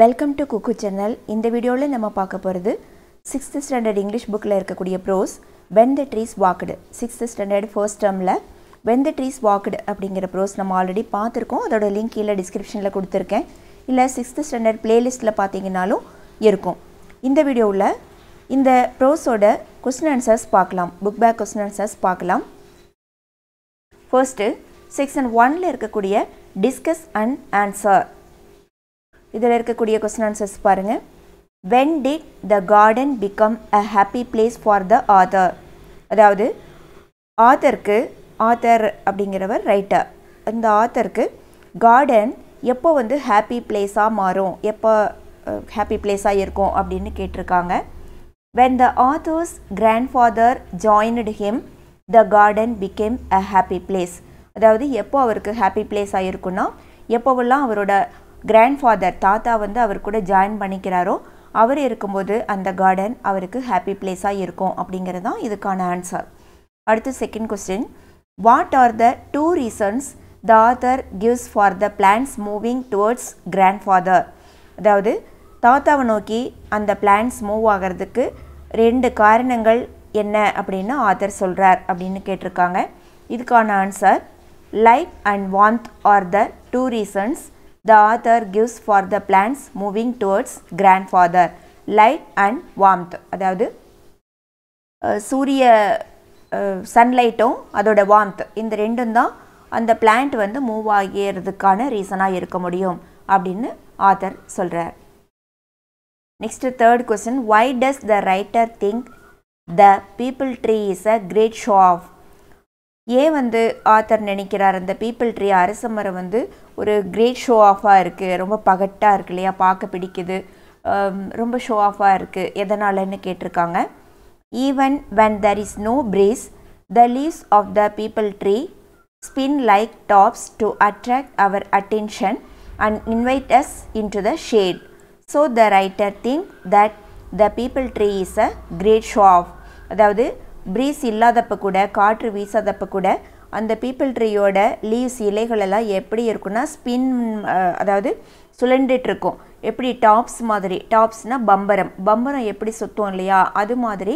welcome to cook channel இந்த வீடியோவில் நம்ம பார்க்க போகிறது சிக்ஸ்த்து ஸ்டாண்டர்ட் இங்கிலீஷ் புக்கில் இருக்கக்கூடிய prose when the trees walked sixth standard first டேர்மில் வென் த ட்ரீஸ் வாக்குடு அப்படிங்கிற ப்ரோஸ் நம்ம ஆல்ரெடி பார்த்துருக்கோம் அதோட லிங்க் கீழே டிஸ்கிரிப்ஷனில் கொடுத்துருக்கேன் இல்லை சிக்ஸ்த்து ஸ்டாண்டர்ட் ப்ளேலிஸ்ட்டில் பார்த்தீங்கனாலும் இருக்கும் இந்த வீடியோவில் இந்த ப்ரோஸோட கொஸ்டின் ஆன்சர்ஸ் பார்க்கலாம் புக் பேக் கொஸ்டின் ஆன்சர்ஸ் பார்க்கலாம் ஃபர்ஸ்ட்டு செக்ஷன் ஒனில் இருக்கக்கூடிய டிஸ்கஸ் அண்ட் ஆன்சர் இதில் இருக்கக்கூடிய கொஸ்டின் ஆன்சர்ஸ் பாருங்கள் when did the garden become a happy place for the author அதாவது ஆத்தருக்கு ஆத்தர் அப்படிங்கிறவர் ரைட்டர் அந்த ஆத்தருக்கு கார்டன் எப்போ வந்து ஹாப்பி பிளேஸாக மாறும் எப்போ ஹாப்பி பிளேஸாக இருக்கும் அப்படின்னு கேட்டிருக்காங்க when the author's grandfather joined him the garden became a happy place அதாவது எப்போ அவருக்கு ஹாப்பி பிளேஸ் ஆகிருக்குன்னா எப்போவெல்லாம் அவரோட கிராண்ட்ஃபாதர் தாத்தா வந்து அவர் கூட ஜாயின் பண்ணிக்கிறாரோ அவர் இருக்கும்போது அந்த கார்டன் அவருக்கு ஹாப்பி பிளேஸாக இருக்கும் அப்படிங்கிறது தான் இதுக்கான ஆன்சர் அடுத்து second question what are the two reasons the author gives for the plants moving towards father அதாவது தாத்தாவை நோக்கி அந்த பிளான்ஸ் மூவ் ஆகிறதுக்கு ரெண்டு காரணங்கள் என்ன அப்படின்னு ஆதர் சொல்கிறார் அப்படின்னு கேட்டிருக்காங்க இதுக்கான answer light and warmth are the two reasons The author gives for the plants moving towards grandfather light and warmth அதாவது சூரிய சன்லைட்டும் அதோட வார்ம்த் இந்த ரெண்டும் தான் அந்த பிளான்ட் வந்து மூவ் ஆகிறதுக்கான ரீசனாக இருக்க முடியும் அப்படின்னு ஆத்தர் சொல்கிறார் next third question why does the writer think the peepul tree is a great show off ஏன் வந்து ஆத்தர் நினைக்கிறார் அந்த பீப்புள் ட்ரீ அரச மரம் வந்து ஒரு கிரேட் ஷோ ஆஃபாக இருக்குது ரொம்ப பகட்டாக இருக்கு இல்லையா பார்க்க பிடிக்குது ரொம்ப ஷோ ஆஃபாக இருக்குது எதனாலன்னு கேட்டிருக்காங்க even when there is no breeze the leaves of the peepul tree spin like tops to attract our attention and invite us into the shade so the writer think that the peepul tree is a great show off அதாவது breeze இல்லாதப்போ கூட காற்று வீசாதப்போ கூட அந்த people ட்ரீயோட leaves இலைகளெல்லாம் எப்படி இருக்குன்னா spin அதாவது சுழண்டுட்டு எப்படி டாப்ஸ் மாதிரி டாப்ஸ்னால் பம்பரம் பம்பரம் எப்படி சுத்தும் இல்லையா அது மாதிரி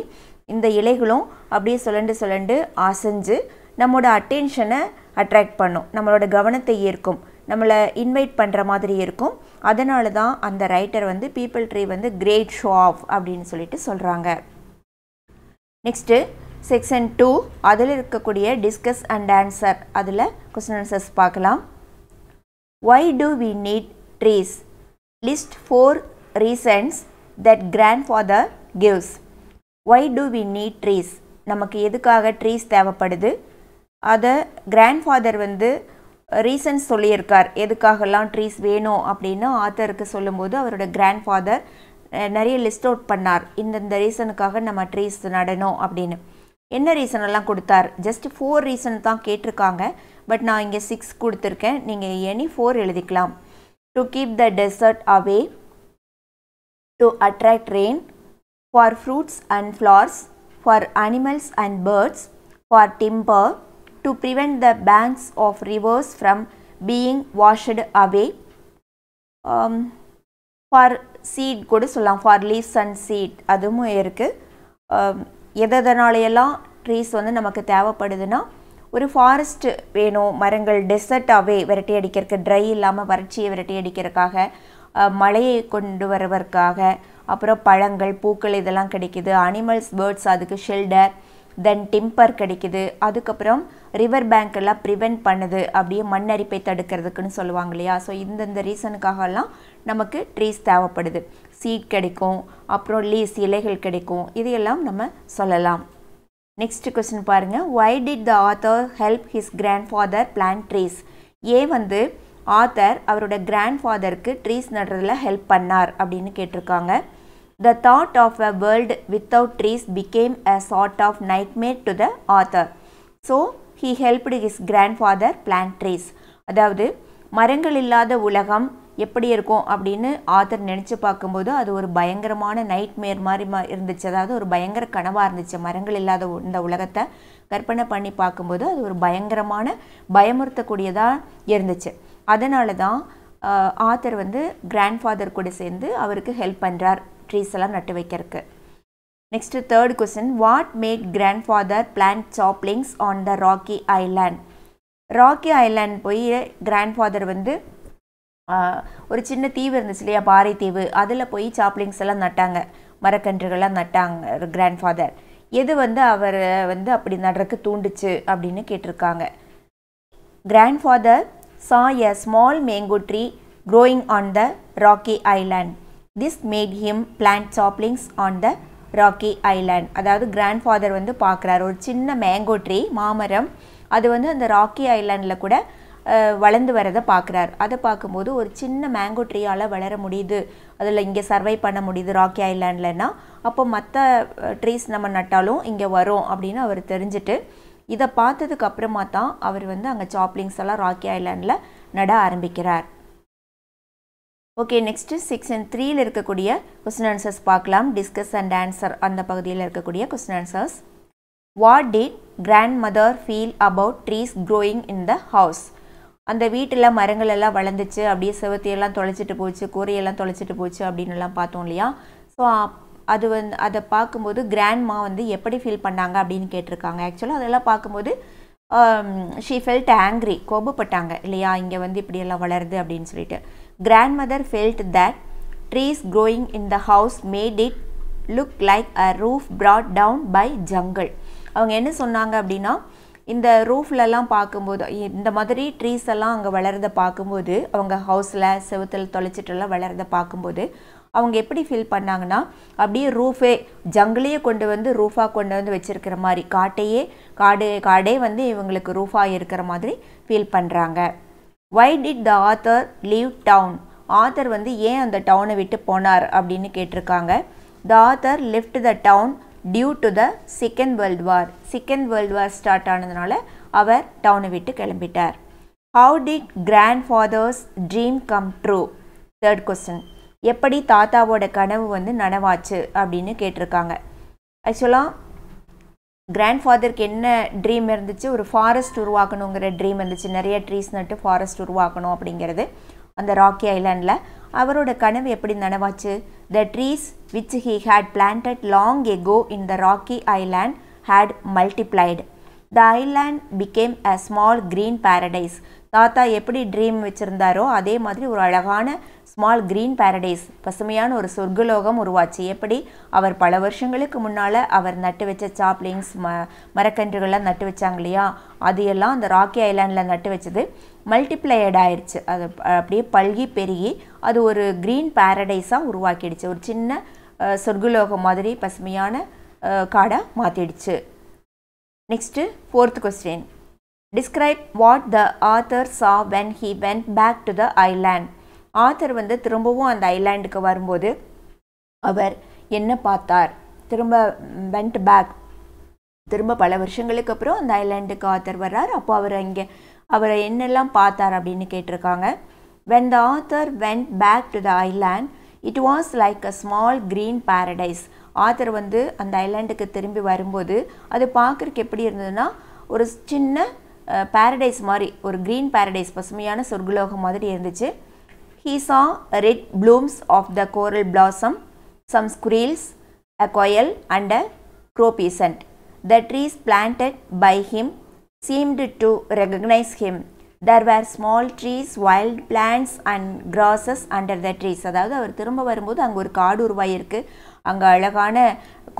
இந்த இலைகளும் அப்படியே சுழண்டு சுழண்டு அசைஞ்சு நம்மளோட அட்டென்ஷனை அட்ராக்ட் பண்ணும் நம்மளோட கவனத்தை ஈர்க்கும் நம்மளை இன்வைட் பண்ணுற மாதிரி இருக்கும் அதனால தான் அந்த ரைட்டர் வந்து பீப்புள் ட்ரீ வந்து கிரேட் ஷோ ஆஃப் அப்படின்னு சொல்லிட்டு சொல்கிறாங்க நெக்ஸ்ட்டு செக்ஷன் டூ அதில் இருக்கக்கூடிய டிஸ்கஸ் அண்ட் ஆன்சர் அதில் கொஸ்டின் ஆன்சர்ஸ் பார்க்கலாம் why do we need trees list four reasons that grandfather gives why do we need trees நமக்கு எதுக்காக ட்ரீஸ் தேவைப்படுது அதை கிராண்ட் ஃபாதர் வந்து ரீசன்ஸ் சொல்லியிருக்கார் எதுக்காகலாம் ட்ரீஸ் வேணும் அப்படின்னு ஆத்தருக்கு சொல்லும்போது அவரோட கிராண்ட் ஃபாதர் நிறைய லிஸ்ட் அவுட் பண்ணார் இந்தந்த ரீசனுக்காக நம்ம ட்ரீஸ் நடணும் அப்படின்னு என்ன ரீசன் எல்லாம் கொடுத்தார் ஜஸ்ட் ஃபோர் ரீசன் தான் கேட்டிருக்காங்க பட் நான் இங்கே சிக்ஸ் கொடுத்துருக்கேன் நீங்கள் எனி ஃபோர் எழுதிக்கலாம் to keep the desert away to attract rain for fruits and flowers for animals and birds for timber to prevent the banks of rivers from being washed away for seed கூட சொல்லலாம் for lease and seat அதுவும் இருக்குது um, எதனாலையெல்லாம் trees வந்து நமக்கு தேவைப்படுதுன்னா ஒரு forest வேணும் மரங்கள் டெசர்ட்டாகவே விரட்டி அடிக்கிறதுக்கு ட்ரை இல்லாமல் வறட்சியை விரட்டி அடிக்கிறதுக்காக மழையை கொண்டு வருவதற்காக அப்புறம் பழங்கள் பூக்கள் இதெல்லாம் கிடைக்கிது அனிமல்ஸ் பேர்ட்ஸ் அதுக்கு ஷெல்டர் தென் டிம்பர் கிடைக்குது அதுக்கப்புறம் ரிவர் பேங்க்கெல்லாம் ப்ரிவெண்ட் பண்ணுது அப்படியே மண்ணரிப்பை தடுக்கிறதுக்குன்னு சொல்லுவாங்க இல்லையா ஸோ இந்தந்த ரீசனுக்காகலாம் நமக்கு ட்ரீஸ் தேவைப்படுது சீட் கிடைக்கும் அப்புறம் லீஸ் இலைகள் கிடைக்கும் இதையெல்லாம் நம்ம சொல்லலாம் நெக்ஸ்ட் கொஸ்டின் பாருங்கள் why did the author help his grandfather plant trees ஏ வந்து ஆத்தர் அவரோட கிராண்ட் ஃபாதருக்கு ட்ரீஸ் நடுறதுல ஹெல்ப் பண்ணார் அப்படின்னு கேட்டிருக்காங்க the thought of a world without trees became a sort of nightmare to the author so he helped his grandfather plant trees அதாவது மரங்கள் இல்லாத உலகம் எப்படி இருக்கும் அப்படின்னு ஆத்தர் நினச்சி பார்க்கும்போது அது ஒரு பயங்கரமான நைட்மேர் மாதிரி மா இருந்துச்சு அதாவது ஒரு பயங்கர கனவாக இருந்துச்சு மரங்கள் இல்லாத இந்த உலகத்தை கற்பனை பண்ணி பார்க்கும்போது அது ஒரு பயங்கரமான பயமுறுத்தக்கூடியதாக இருந்துச்சு அதனால தான் ஆத்தர் வந்து கிராண்ட் ஃபாதர் கூட சேர்ந்து அவருக்கு ஹெல்ப் பண்ணுறார் ட்ரீஸ் எல்லாம் நட்டு வைக்கிறதுக்கு next third question what made grandfather plant saplings on the rocky island rocky island போய் கிராண்ட் ஃபாதர் வந்து ஒரு சின்ன தீவு இருந்துச்சு இல்லையா பாறை தீவு அதில் போய் சாப்ளிங்ஸ் எல்லாம் நட்டாங்க மரக்கன்றுகள்லாம் நட்டாங்க கிராண்ட் ஃபாதர் எது வந்து அவரை வந்து அப்படி நடுறக்கு தூண்டுச்சு அப்படின்னு கேட்டிருக்காங்க grandfather saw a small mango tree growing on the rocky island this made him plant saplings on the rocky island அதாவது கிராண்ட் ஃபாதர் வந்து பார்க்குறாரு ஒரு சின்ன மேங்கோ ட்ரீ மாமரம் அது வந்து அந்த ராக்கி ஐலாண்டில் கூட வளர்ந்து வரதை பார்க்குறார் அதை பார்க்கும்போது ஒரு சின்ன மேங்கோ ட்ரீயால் வளர முடியுது அதில் இங்கே சர்வை பண்ண முடியுது ராக்கி ஐலாண்ட்லன்னா அப்போ மற்ற ட்ரீஸ் நம்ம நட்டாலும் இங்கே வரும் அப்படின்னு அவர் தெரிஞ்சுட்டு இதை பார்த்ததுக்கு அப்புறமா தான் அவர் வந்து அங்கே சாப்லிங்ஸ் எல்லாம் ராக்கி ஐலாண்டில் நட ஆரம்பிக்கிறார் ஓகே நெக்ஸ்ட்டு அண்ட் த்ரீயில் இருக்கக்கூடிய கொஸ்டின் ஆன்சர்ஸ் பார்க்கலாம் டிஸ்கஸ் அண்ட் ஆன்சர் அந்த பகுதியில் இருக்கக்கூடிய question answers what did grandmother feel about trees growing in the house அந்த வீட்டில் மரங்கள் எல்லாம் வளர்ந்துச்சு அப்படியே செவத்தியெல்லாம் தொலைச்சிட்டு போச்சு கூரையெல்லாம் தொலைச்சிட்டு போச்சு அப்படின்னு எல்லாம் பார்த்தோம் இல்லையா ஸோ அது வந்து அதை பார்க்கும்போது கிராண்ட்மா வந்து எப்படி ஃபீல் பண்ணாங்க அப்படின்னு கேட்டிருக்காங்க ஆக்சுவலாக அதெல்லாம் பார்க்கும்போது ஷீ ஃபெல்ட் ஆங்க்ரி கோபப்பட்டாங்க இல்லையா இங்கே வந்து இப்படியெல்லாம் வளருது அப்படின்னு சொல்லிட்டு grandmother felt that trees growing in the house made it look like a roof brought down by jungle அவங்க என்ன சொன்னாங்க அப்படின்னா இந்த ரூஃப்லலாம் பார்க்கும்போது இந்த மாதிரி ட்ரீஸ் எல்லாம் அங்கே வளரத பார்க்கும்போது அவங்க ஹவுஸில் செவத்தில் தொலைச்சிட்டுலாம் வளரத பார்க்கும்போது அவங்க எப்படி ஃபீல் பண்ணாங்கன்னா அப்படியே ரூஃபே ஜங்கிலையே கொண்டு வந்து ரூஃபாக கொண்டு வந்து வச்சுருக்கிற மாதிரி காட்டையே காடு காடே வந்து இவங்களுக்கு ரூஃபாக இருக்கிற மாதிரி ஃபீல் பண்ணுறாங்க why did the author leave town author வந்து ஏன் அந்த டவுனை விட்டு போனார் அப்படின்னு கேட்டிருக்காங்க the author left the town due to the second world war second world war start ஆனதுனால அவர் டவுனை விட்டு கிளம்பிட்டார் how did grandfather's dream come true third question எப்படி தாத்தாவோட கனவு வந்து நனவாச்சு அப்படின்னு கேட்டிருக்காங்க ஆக்சுவலாக கிராண்ட் ஃபாதருக்கு என்ன ட்ரீம் இருந்துச்சு ஒரு ஃபாரஸ்ட் உருவாக்கணுங்கிற ட்ரீம் இருந்துச்சு நிறைய ட்ரீஸ் நட்டு ஃபாரஸ்ட் உருவாக்கணும் அப்படிங்கிறது அந்த ராக்கி ஐலாண்டில் அவரோட கனவு எப்படி நனவாச்சு the trees which he had planted long ago in the rocky island had multiplied the island became a small green paradise தாத்தா எப்படி ட்ரீம் வச்சுருந்தாரோ அதே மாதிரி ஒரு அழகான ஸ்மால் க்ரீன் பேரடைஸ் பசுமையான ஒரு சொர்க்கலோகம் உருவாச்சு எப்படி அவர் பல வருஷங்களுக்கு முன்னால் அவர் நட்டு வச்ச சாப்ளிங்ஸ் ம மரக்கன்றுகள்லாம் நட்டு வச்சாங்க இல்லையா அது எல்லாம் அந்த ராக்கி ஐலாண்டில் நட்டு வச்சது மல்டிப்ளையட் ஆயிடுச்சு அது அப்படியே பல்கி பெருகி அது ஒரு க்ரீன் பேரடைஸாக உருவாக்கிடுச்சு ஒரு சின்ன சொர்க்கலோகம் மாதிரி பசுமையான காடாக மாற்றிடுச்சு next fourth question describe what the author saw when he went back to the island author வந்து திரும்பவும் அந்த ஐலேண்டுக்கு வரும்போது அவர் என்ன பார்த்தார் திரும்ப வெண்ட் பேக் திரும்ப பல வருஷங்களுக்கு அப்புறம் அந்த ஐலேண்டுக்கு ஆத்தர் வர்றார் அப்போ அவர் அங்கே அவரை என்னெல்லாம் பார்த்தார் அப்படின்னு கேட்டிருக்காங்க when the author went back to the island it was like a small green paradise author வந்து அந்த ஐலாண்டுக்கு திரும்பி வரும்போது அது பார்க்குறக்கு எப்படி இருந்ததுன்னா ஒரு சின்ன பேரடைஸ் மாதிரி ஒரு க்ரீன் பேரடைஸ் பசுமையான சொர்க்குலோகம் மாதிரி இருந்துச்சு he saw red blooms of the coral blossom some squirrels a koel and a crow pheasant the trees planted by him seemed to recognise him there were small trees wild plants and grasses under the trees அதாவது அவர் திரும்ப வரும்போது அங்கே ஒரு காடு இருக்குது அங்கே அழகான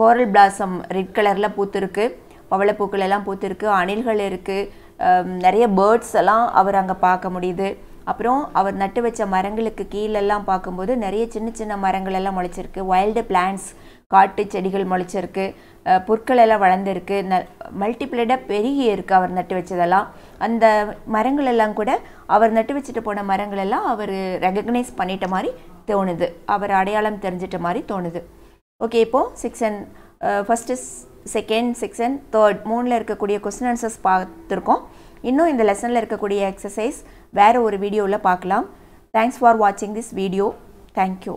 கோரல் பிளாசம் ரெட் கலரில் பூத்துருக்கு பவளப்பூக்கள் எல்லாம் பூத்துருக்கு அணில்கள் இருக்குது நிறைய பேர்ட்ஸ் எல்லாம் அவர் அங்கே பார்க்க முடியுது அப்புறம் அவர் நட்டு வச்ச மரங்களுக்கு கீழெல்லாம் பார்க்கும்போது நிறைய சின்ன சின்ன மரங்கள் எல்லாம் முளைச்சிருக்கு வைல்டு பிளான்ஸ் காட்டு செடிகள் முளைச்சிருக்கு புற்கள் எல்லாம் வளர்ந்துருக்கு ந மல்டிப்ளைடாக பெருகி இருக்குது அவர் நட்டு வச்சதெல்லாம் அந்த மரங்கள் எல்லாம் கூட அவர் நட்டு வச்சுட்டு போன மரங்கள் எல்லாம் அவர் ரெகக்னைஸ் பண்ணிட்ட மாதிரி தோணுது அவர் அடையாளம் தெரிஞ்சிட்ட மாதிரி தோணுது ஓகே இப்போது six and first second section third மூணில் இருக்கக்கூடிய கொஸ்டின் ஆன்சர்ஸ் பார்த்துருக்கோம் இன்னும் இந்த லெசனில் இருக்கக்கூடிய எக்ஸசைஸ் வேறு ஒரு வீடியோவில் பார்க்கலாம் தேங்க்ஸ் ஃபார் வாட்சிங் திஸ் வீடியோ தேங்க்யூ